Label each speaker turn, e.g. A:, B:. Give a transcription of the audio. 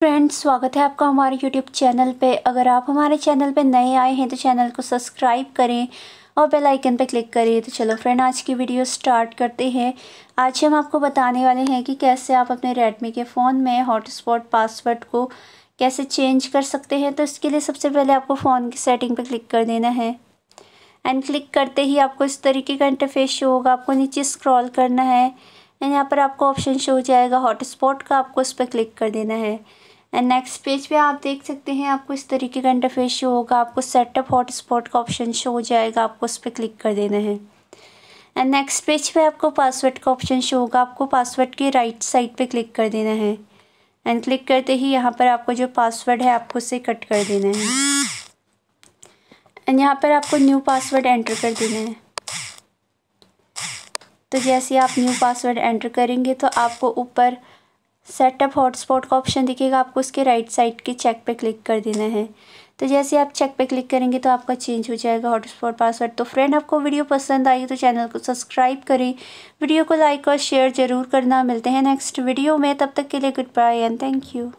A: friends स्वागत है आपका हमारे यूट्यूब चैनल पे अगर आप हमारे चैनल पे नए आए हैं तो चैनल को सब्सक्राइब करें और बेल आइकन पे क्लिक करें तो चलो फ्रेंड आज की वीडियो स्टार्ट करते हैं आज हम आपको बताने वाले हैं कि कैसे आप अपने रेडमी के फ़ोन में हॉटस्पॉट पासवर्ड को कैसे चेंज कर सकते हैं तो इसके लिए सबसे पहले आपको फ़ोन की सेटिंग पर क्लिक कर देना है एंड क्लिक करते ही आपको इस तरीके का इंटरफेस शो होगा आपको नीचे स्क्रॉल करना है एंड यहाँ पर आपको ऑप्शन शो हो जाएगा हॉटस्पॉट का आपको उस पर क्लिक कर देना है एंड नेक्स्ट पेज पे आप देख सकते हैं आपको इस तरीके का इंटरफेस शो होगा आपको सेटअप हॉटस्पॉट का ऑप्शन शो हो जाएगा आपको उस पर क्लिक कर देना है एंड नेक्स्ट पेज पे आपको पासवर्ड का ऑप्शन शो होगा आपको पासवर्ड के राइट साइड पे क्लिक कर देना है एंड क्लिक करते ही यहाँ पर आपको जो पासवर्ड है आपको उसे कट कर देना है एंड यहाँ पर आपको न्यू पासवर्ड एंटर कर देना है तो जैसे आप न्यू पासवर्ड एंटर करेंगे तो आपको ऊपर सेटअप हॉटस्पॉट का ऑप्शन दिखेगा आपको उसके राइट साइड के चेक पे क्लिक कर देना है तो जैसे आप चेक पे क्लिक करेंगे तो आपका चेंज हो जाएगा हॉटस्पॉट पासवर्ड तो फ्रेंड आपको वीडियो पसंद आई तो चैनल को सब्सक्राइब करें वीडियो को लाइक और शेयर ज़रूर करना मिलते हैं नेक्स्ट वीडियो में तब तक के लिए goodbye and thank you